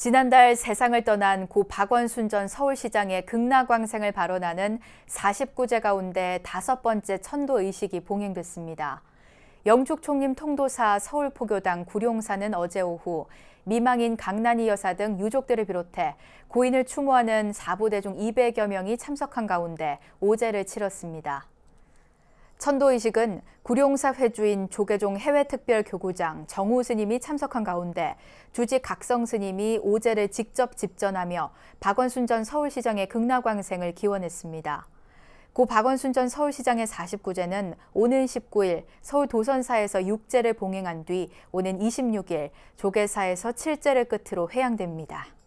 지난달 세상을 떠난 고 박원순 전 서울시장의 극락광생을 발언하는 49제 가운데 다섯 번째 천도의식이 봉행됐습니다. 영축총림 통도사 서울포교당 구룡사는 어제 오후 미망인 강난이 여사 등 유족들을 비롯해 고인을 추모하는 사부대중 200여 명이 참석한 가운데 오제를 치렀습니다. 천도의식은 구룡사 회주인 조계종 해외특별교구장 정우 스님이 참석한 가운데 주지 각성 스님이 오제를 직접 집전하며 박원순 전 서울시장의 극락왕생을 기원했습니다. 고 박원순 전 서울시장의 49제는 오는 19일 서울 도선사에서 6제를 봉행한 뒤 오는 26일 조계사에서 7제를 끝으로 회양됩니다.